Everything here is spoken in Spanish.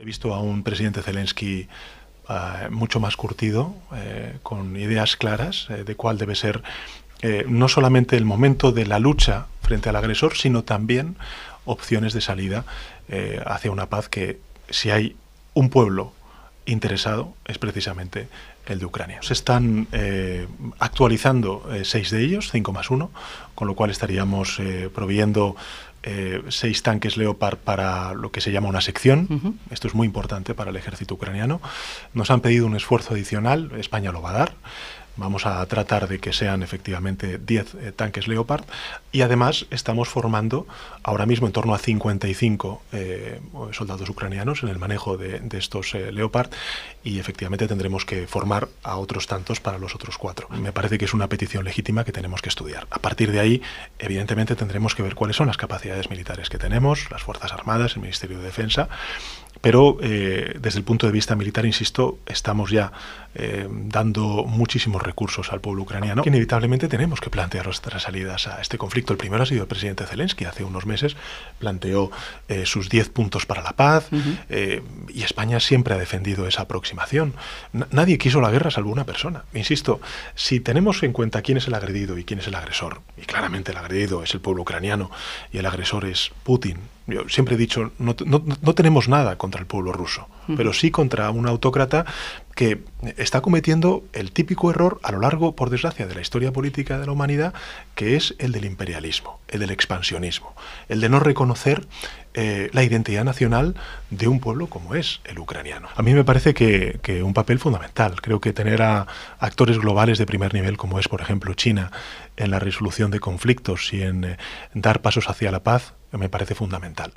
He visto a un presidente Zelensky eh, mucho más curtido, eh, con ideas claras eh, de cuál debe ser no solamente el momento de la lucha frente al agresor, sino también opciones de salida hacia una paz que si hay un pueblo interesado es precisamente el de Ucrania. Se están actualizando seis de ellos, cinco más uno, con lo cual estaríamos eh, proveyendo eh, seis tanques Leopard para lo que se llama una sección. Esto es muy importante para el ejército ucraniano. Nos han pedido un esfuerzo adicional, España lo va a dar. Vamos a tratar de que sean efectivamente 10 eh, tanques Leopard y además estamos formando ahora mismo en torno a 55 eh, soldados ucranianos en el manejo de, estos eh, Leopard y efectivamente tendremos que formar a otros tantos para los otros cuatro. Me parece que es una petición legítima que tenemos que estudiar. A partir de ahí, evidentemente, tendremos que ver cuáles son las capacidades militares que tenemos, las Fuerzas Armadas, el Ministerio de Defensa, pero desde el punto de vista militar, insisto, estamos ya dando muchísimos recursos al pueblo ucraniano, inevitablemente tenemos que plantear nuestras salidas a este conflicto. El primero ha sido el presidente Zelensky. Hace unos meses planteó eh, sus 10 puntos para la paz eh, y España siempre ha defendido esa aproximación. nadie quiso la guerra salvo una persona. Insisto, si tenemos en cuenta quién es el agredido y quién es el agresor, y claramente el agredido es el pueblo ucraniano y el agresor es Putin, yo siempre he dicho, no, tenemos nada contra el pueblo ruso, pero sí contra un autócrata que está cometiendo el típico error a lo largo, por desgracia, de la historia política de la humanidad, que es el del imperialismo, el del expansionismo, el de no reconocer eh, la identidad nacional de un pueblo como es el ucraniano. A mí me parece que, un papel fundamental, creo que tener a actores globales de primer nivel como es, por ejemplo, China, en la resolución de conflictos y en eh, dar pasos hacia la paz, me parece fundamental.